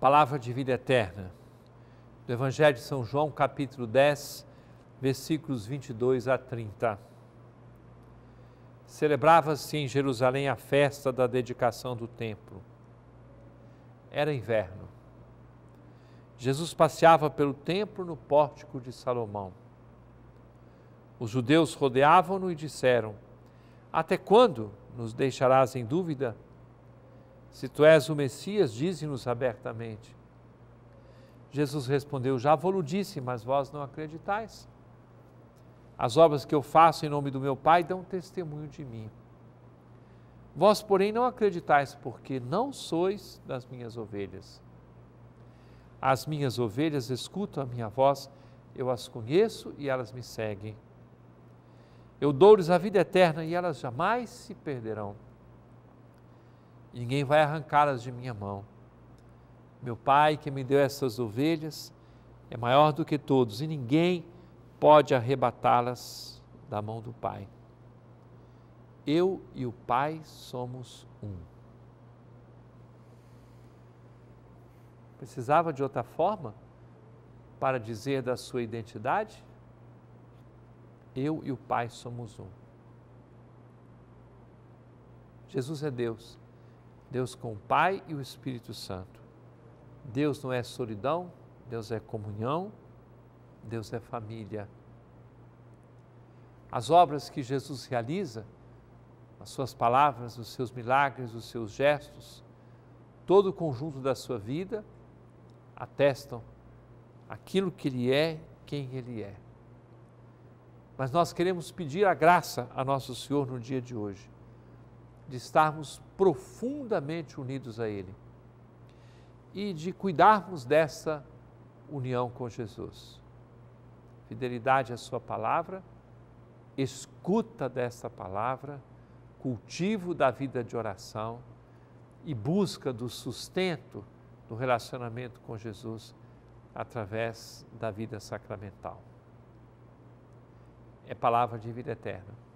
palavra de vida eterna. Do Evangelho de São João, capítulo 10, versículos 22 a 30. Celebrava-se em Jerusalém a festa da dedicação do templo. Era inverno. Jesus passeava pelo templo no pórtico de Salomão. Os judeus rodeavam-no e disseram: Até quando nos deixarás em dúvida? Se tu és o Messias, dize-nos abertamente. Jesus respondeu: Já vou disse, mas vós não acreditais. As obras que eu faço em nome do meu Pai dão testemunho de mim. Vós, porém, não acreditais, porque não sois das minhas ovelhas. As minhas ovelhas escutam a minha voz, eu as conheço e elas me seguem. Eu dou-lhes a vida eterna e elas jamais se perderão e ninguém vai arrancá-las de minha mão. Meu Pai que me deu essas ovelhas é maior do que todos e ninguém pode arrebatá-las da mão do Pai. Eu e o Pai somos um. Precisava de outra forma para dizer da sua identidade? Eu e o Pai somos um. Jesus é Deus. Deus com o Pai e o Espírito Santo. Deus não é solidão, Deus é comunhão, Deus é família. As obras que Jesus realiza, as suas palavras, os seus milagres, os seus gestos, todo o conjunto da sua vida, atestam aquilo que Ele é, quem Ele é. Mas nós queremos pedir a graça a Nosso Senhor no dia de hoje de estarmos profundamente unidos a Ele e de cuidarmos dessa união com Jesus. Fidelidade à Sua palavra, escuta dessa palavra, cultivo da vida de oração e busca do sustento do relacionamento com Jesus através da vida sacramental. É palavra de vida eterna.